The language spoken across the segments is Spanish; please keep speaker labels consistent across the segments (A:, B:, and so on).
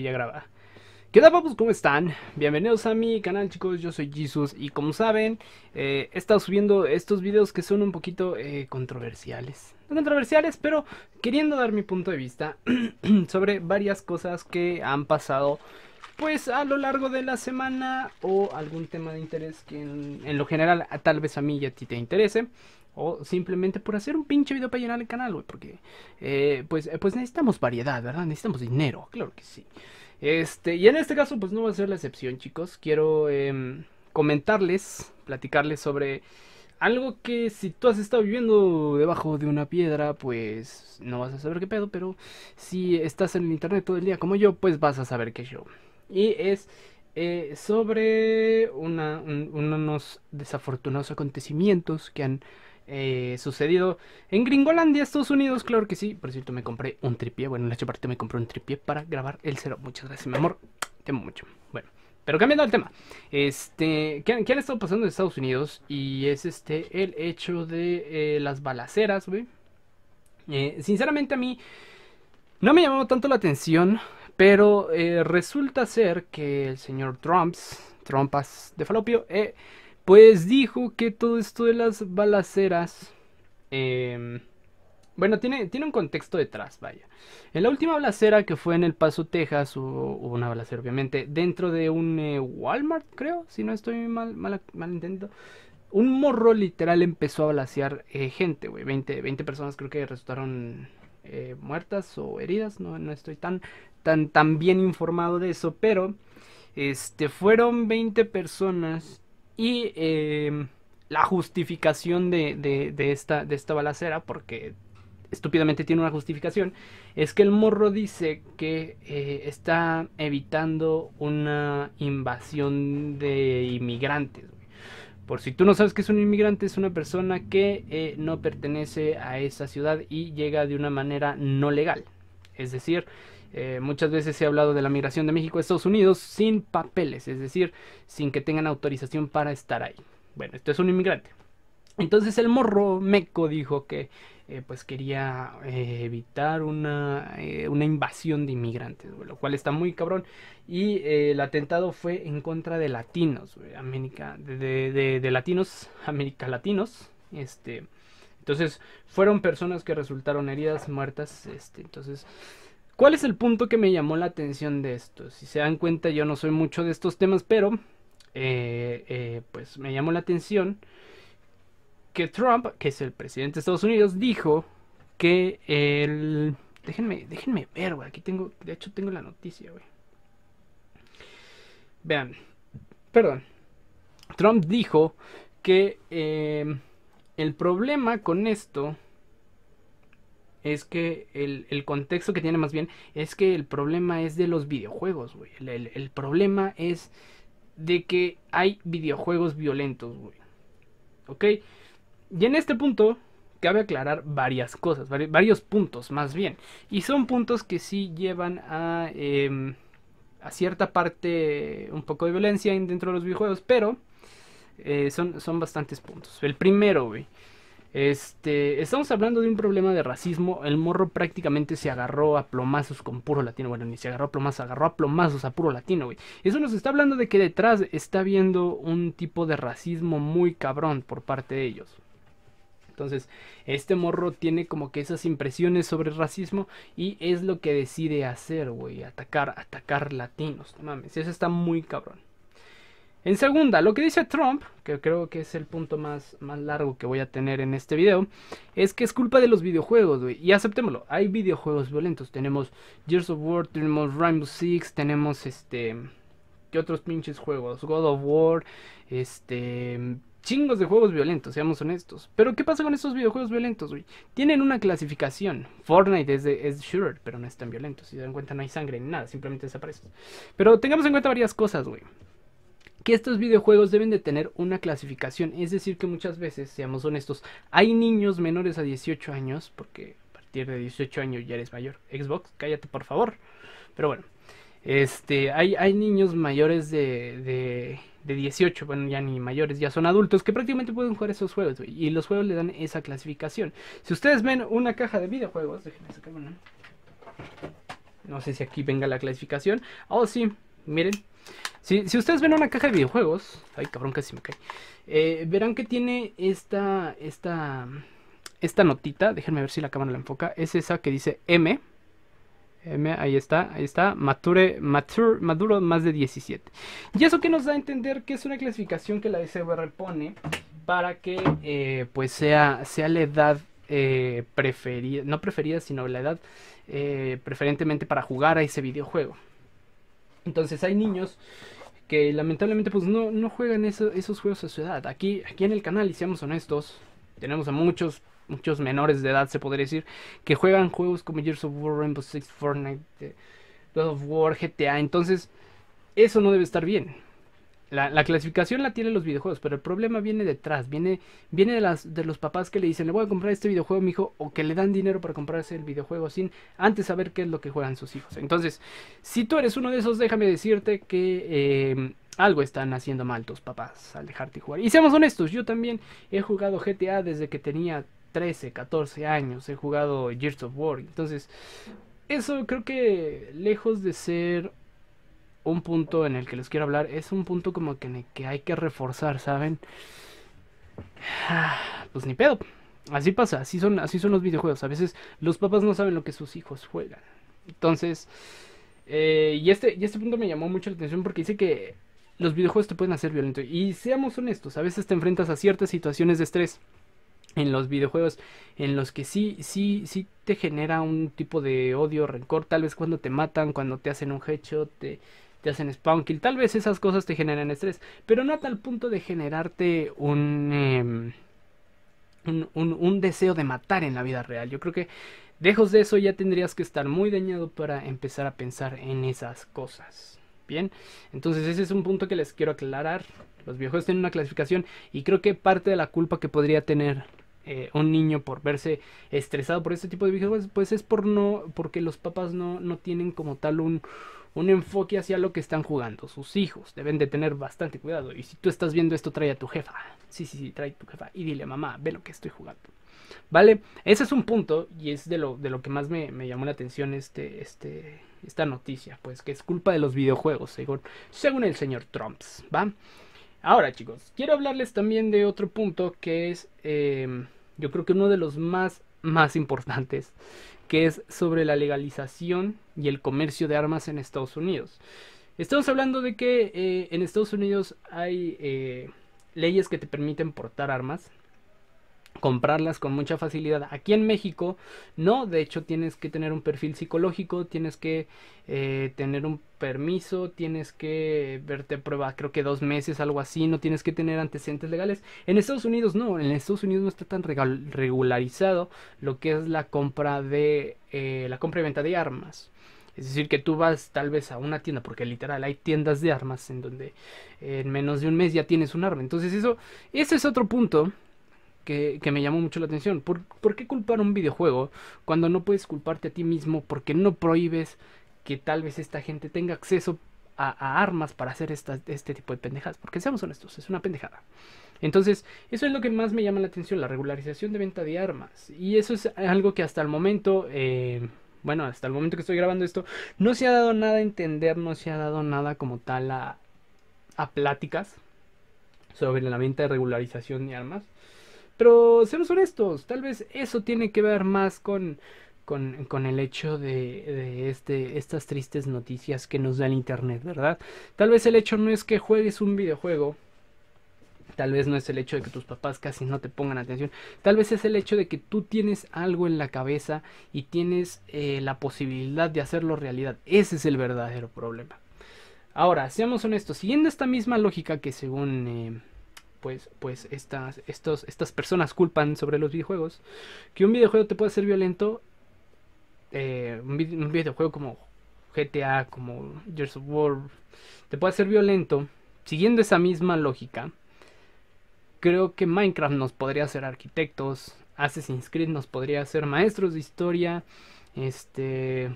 A: ya graba. ¿Qué tal papus? ¿Cómo están? Bienvenidos a mi canal chicos, yo soy Jesus y como saben eh, he estado subiendo estos videos que son un poquito eh, controversiales. No controversiales, pero queriendo dar mi punto de vista sobre varias cosas que han pasado pues a lo largo de la semana o algún tema de interés que en, lo general tal vez a mí y a ti te interese. O simplemente por hacer un pinche video para llenar el canal, güey. Porque, eh, pues, eh, pues necesitamos variedad, ¿verdad? Necesitamos dinero, claro que sí. Este, y en este caso, pues no va a ser la excepción, chicos. Quiero em, comentarles, platicarles sobre algo que si tú has estado viviendo debajo de una piedra, pues no vas a saber qué pedo. Pero si estás en el internet todo el día como yo, pues vas a saber qué yo. Y es eh, sobre una, unos desafortunados acontecimientos que han eh, sucedido en Gringolandia, Estados Unidos, claro que sí. Por cierto, me compré un tripié. Bueno, en la parte me compré un tripié para grabar el cero. Muchas gracias, mi amor. Te amo mucho. Bueno, pero cambiando el tema. Este, ¿qué, qué han estado pasando en Estados Unidos? Y es este el hecho de eh, las balaceras, güey. Eh, sinceramente a mí no me llamó tanto la atención, pero resulta ser que el señor Trumps, Trumpas de Falopio, eh, pues dijo que todo esto de las balaceras... Em, bueno, tiene, tiene un contexto detrás, vaya. En la última balacera que fue en El Paso, Texas, hubo, una balacera, obviamente, dentro de un eh, Walmart, creo, si no estoy mal, mal, Un morro literal empezó a balasear eh, gente, güey. 20, 20 personas creo que resultaron eh, muertas o heridas. No, no estoy tan, tan, tan bien informado de eso, pero este, fueron 20 personas y em, la justificación de, esta, de esta balacera, porque estúpidamente tiene una justificación, es que el morro dice que eh, está evitando una invasión de inmigrantes. Por si tú no sabes que es un inmigrante, es una persona que eh, no pertenece a esa ciudad y llega de una manera no legal. Es decir, eh, muchas veces se ha hablado de la migración de México a Estados Unidos sin papeles, es decir, sin que tengan autorización para estar ahí. Bueno, esto es un inmigrante. Entonces el morro meco dijo que eh, pues quería eh, evitar una, invasión de inmigrantes, lo cual está muy cabrón. Y el atentado fue en contra de latinos, América, de, latinos, América latinos, este. Entonces fueron personas que resultaron heridas, muertas, este, entonces ¿Cuál es el punto que me llamó la atención de esto? Si se dan cuenta, yo no soy mucho de estos temas, pero eh, eh, pues me llamó la atención que Trump, que es el presidente de Estados Unidos, dijo que el... Déjenme, déjenme ver, güey. Aquí tengo, de hecho tengo la noticia, güey. Vean, perdón. Trump dijo que eh, el problema con esto es que el, contexto que tiene más bien es que el problema es de los videojuegos, güey. El, problema es de que hay videojuegos violentos, güey. ¿Ok? Y en este punto cabe aclarar varias cosas, varios puntos más bien. Y son puntos que sí llevan a, em, a cierta parte eh, un poco de violencia dentro de los videojuegos, pero eh, son, son bastantes puntos. El primero, güey este, estamos hablando de un problema de racismo. El morro prácticamente se agarró a plomazos con puro latino. Bueno, ni se agarró a plomazos, agarró a plomazos a puro latino, güey. Eso nos está hablando de que detrás está habiendo un tipo de racismo muy cabrón por parte de ellos. Entonces, este morro tiene como que esas impresiones sobre racismo y es lo que decide hacer, güey. Atacar, atacar latinos. No mames, eso está muy cabrón. En segunda, lo que dice Trump, que creo que es el punto más, más largo que voy a tener en este video, es que es culpa de los videojuegos, güey. Y aceptémoslo, hay videojuegos violentos. Tenemos Gears of War, tenemos Rainbow Six, tenemos este... ¿Qué otros pinches juegos? God of War, este chingos de juegos violentos, seamos honestos. Pero ¿qué pasa con estos videojuegos violentos, güey? Tienen una clasificación. Fortnite es, de, shooter, pero no es tan violento. Si se dan cuenta, no hay sangre ni nada, simplemente desaparecen. Pero tengamos en cuenta varias cosas, güey que estos videojuegos deben de tener una clasificación, es decir, que muchas veces, seamos honestos, hay niños menores a 18 años, porque a partir de 18 años ya eres mayor. Xbox, cállate por favor. Pero bueno, este, hay, hay niños mayores de, de, 18, bueno, ya ni mayores, ya son adultos, que prácticamente pueden jugar esos juegos, y los juegos le dan esa clasificación. Si ustedes ven una caja de videojuegos, déjenme sacar una. No sé si aquí venga la clasificación. Oh, sí, miren, si, ustedes ven una caja de videojuegos, ay cabrón, casi me cae. Eh, verán que tiene esta, esta, esta notita. Déjenme ver si la cámara la enfoca. Es esa que dice M. M, ahí está, ahí está, mature, mature, maduro más de 17. Y eso que nos da a entender que es una clasificación que la SBR pone para que eh, pues sea, sea la edad eh, preferida, no preferida, sino la edad preferentemente para jugar a ese videojuego. Entonces hay niños que lamentablemente pues no, juegan esos juegos a su edad. Aquí, aquí en el canal, y seamos honestos, tenemos a muchos, muchos menores de edad, se podría decir, que juegan juegos como Gears of War, Rainbow Six, Fortnite, eh, God of War, GTA. Entonces, eso no debe estar bien. La, clasificación la tienen los videojuegos, pero el problema viene detrás, viene, viene de, las, de los papás que le dicen, le voy a comprar este videojuego a mi hijo, o que le dan dinero para comprarse el videojuego sin antes saber qué es lo que juegan sus hijos. Entonces, si tú eres uno de esos, déjame decirte que em, algo están haciendo mal tus papás al dejarte jugar. Y seamos honestos, yo también he jugado GTA desde que tenía 13, 14 años, he jugado Gears of War, entonces... Eso creo que lejos de ser un punto en el que les quiero hablar. Es un punto como que, que hay que reforzar, ¿saben? Ah, pues ni pedo. Así pasa, así son, así son los videojuegos. A veces los papás no saben lo que sus hijos juegan. Entonces, eh, y, este, y este punto me llamó mucho la atención porque dice que los videojuegos te pueden hacer violento. Y seamos honestos, a veces te enfrentas a ciertas situaciones de estrés en los videojuegos en los que sí, sí, sí te genera un tipo de odio, rencor, tal vez cuando te matan, cuando te hacen un headshot, te, te hacen spawn kill. Tal vez esas cosas te generan estrés, pero no a tal punto de generarte em, un, un, deseo de matar en la vida real. Yo creo que lejos de eso ya tendrías que estar muy dañado para empezar a pensar en esas cosas. Bien, entonces ese es un punto que les quiero aclarar. Los viejos tienen una clasificación y creo que parte de la culpa que podría tener eh, un niño por verse estresado por este tipo de viejos, pues es por no, porque los papás no, no tienen como tal un, un enfoque hacia lo que están jugando sus hijos. Deben de tener bastante cuidado. Y si tú estás viendo esto, trae a tu jefa. Sí, sí, sí, trae a tu jefa. Y dile, mamá, ve lo que estoy jugando. ¿Vale? Ese es un punto y es de lo, de lo que más me, llamó la atención este, este, esta noticia. Pues que es culpa de los videojuegos, según, el señor Trump. ¿Va? Ahora chicos, quiero hablarles también de otro punto que es, eh, yo creo que uno de los más, más importantes que es sobre la legalización y el comercio de armas en Estados Unidos. Estamos hablando de que eh, en Estados Unidos hay eh, leyes que te permiten portar armas, comprarlas con mucha facilidad. Aquí en México, no, de hecho tienes que tener un perfil psicológico, tienes que eh, tener un permiso, tienes que verte prueba, creo que dos meses, algo así, no tienes que tener antecedentes legales. En Estados Unidos no, en Estados Unidos no está tan regularizado lo que es la compra de eh, la compra y venta de armas. Es decir, que tú vas tal vez a una tienda, porque literal hay tiendas de armas en donde en menos de un mes ya tienes un arma. Entonces eso, ese es otro punto que, me llamó mucho la atención. ¿Por, qué culpar un videojuego cuando no puedes culparte a ti mismo porque no prohíbes que tal vez esta gente tenga acceso a, armas para hacer este tipo de pendejadas? Porque seamos honestos, es una pendejada. Entonces, eso es lo que más me llama la atención, la regularización de venta de armas. Y eso es algo que hasta el momento... Eh, bueno, hasta el momento que estoy grabando esto, no se ha dado nada a entender, no se ha dado nada como tal a pláticas sobre la venta de regularización de armas. Pero seamos honestos, tal vez eso tiene que ver más con, el hecho de, este, estas tristes noticias que nos da el Internet, ¿verdad? Tal vez el hecho no es que juegues un videojuego. Tal vez no es el hecho de que tus papás casi no te pongan atención. Tal vez es el hecho de que tú tienes algo en la cabeza y tienes eh, la posibilidad de hacerlo realidad. Ese es el verdadero problema. Ahora, seamos honestos, siguiendo esta misma lógica que según eh, pues, pues estas, estas personas culpan sobre los videojuegos. Que un videojuego te puede ser violento, eh, un, videojuego como GTA, como Gears of War, te puede ser violento, siguiendo esa misma lógica, creo que Minecraft nos podría hacer arquitectos, Assassin's Creed nos podría hacer maestros de historia, este,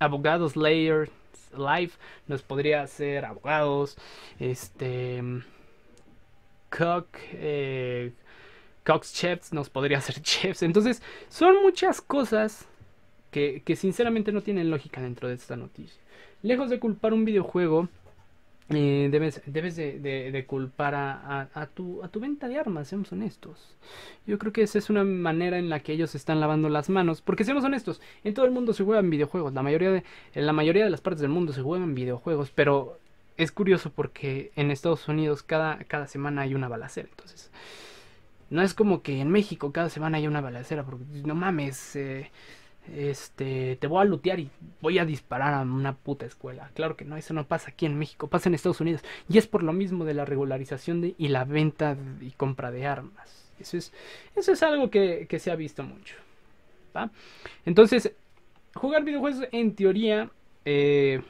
A: abogados Layer Life nos podría hacer abogados, este Cox... Eh, Cox Chefs nos podría hacer chefs. Entonces, son muchas cosas que, sinceramente no tienen lógica dentro de esta noticia. Lejos de culpar un videojuego, eh, debes, de, culpar a, tu, venta de armas, seamos honestos. Yo creo que esa es una manera en la que ellos están lavando las manos. Porque seamos honestos, en todo el mundo se juegan videojuegos. La mayoría de, en la mayoría de las partes del mundo se juegan videojuegos. Pero es curioso porque en Estados Unidos cada, cada semana hay una balacera, entonces... No es como que en México cada semana hay una balacera, porque no mames, eh, este, te voy a lutear y voy a disparar a una puta escuela. Claro que no, eso no pasa aquí en México, pasa en Estados Unidos. Y es por lo mismo de la regularización de, y la venta y compra de armas. Eso es, eso es algo que, que se ha visto mucho. Entonces, jugar videojuegos en teoría eh,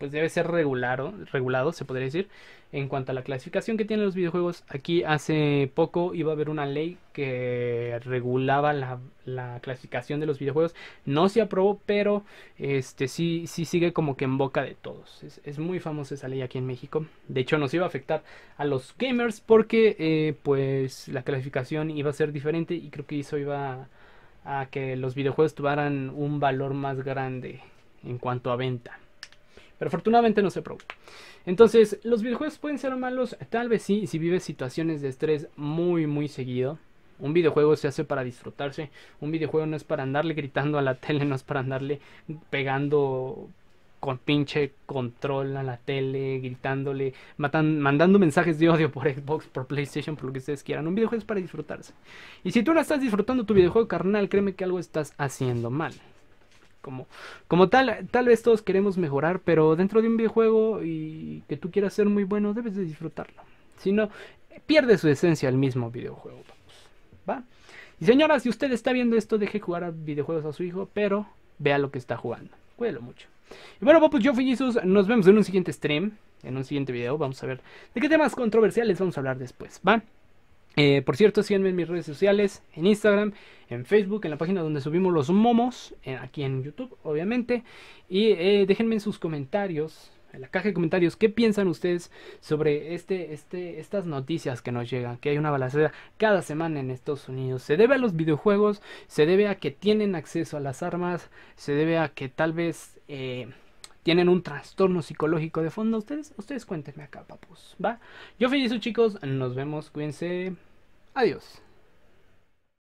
A: pues debe ser regulado, regulado, se podría decir, en cuanto a la clasificación que tienen los videojuegos. Aquí hace poco iba a haber una ley que regulaba la, clasificación de los videojuegos. No se aprobó, pero este sí, sí sigue como que en boca de todos. Es, muy famosa esa ley aquí en México. De hecho, nos iba a afectar a los gamers porque eh, pues la clasificación iba a ser diferente y creo que eso iba a que los videojuegos tuvieran un valor más grande en cuanto a venta. Pero afortunadamente no se probó. Entonces, ¿los videojuegos pueden ser malos? Tal vez sí, si vives situaciones de estrés muy, muy seguido. Un videojuego se hace para disfrutarse. Un videojuego no es para andarle gritando a la tele, no es para andarle pegando con pinche control a la tele, gritándole, mandando mensajes de odio por Xbox, por PlayStation, por lo que ustedes quieran. Un videojuego es para disfrutarse. Y si tú no estás disfrutando tu videojuego carnal, créeme que algo estás haciendo mal como, como tal, tal vez todos queremos mejorar, pero dentro de un videojuego y que tú quieras ser muy bueno, debes de disfrutarlo. Si no, pierde su esencia el mismo videojuego. ¿va? Y señora, si usted está viendo esto, deje jugar a videojuegos a su hijo, pero vea lo que está jugando. Cuídelo mucho. Y bueno, pues yo fui Jesus. Nos vemos en un siguiente stream, en un siguiente video. Vamos a ver de qué temas controversiales vamos a hablar después. ¿Va? Eh, por cierto, síganme en mis redes sociales, en Instagram, en Facebook, en la página donde subimos los momos, eh, aquí en YouTube, obviamente. Y eh, déjenme en sus comentarios, en la caja de comentarios, qué piensan ustedes sobre este, este, estas noticias que nos llegan, que hay una balacera cada semana en Estados Unidos. ¿Se debe a los videojuegos? ¿Se debe a que tienen acceso a las armas? ¿Se debe a que tal vez tienen un trastorno psicológico de fondo. Ustedes, ustedes cuéntenme acá, papus. ¿Va? Yo eso, chicos. Nos vemos. Cuídense. Adiós.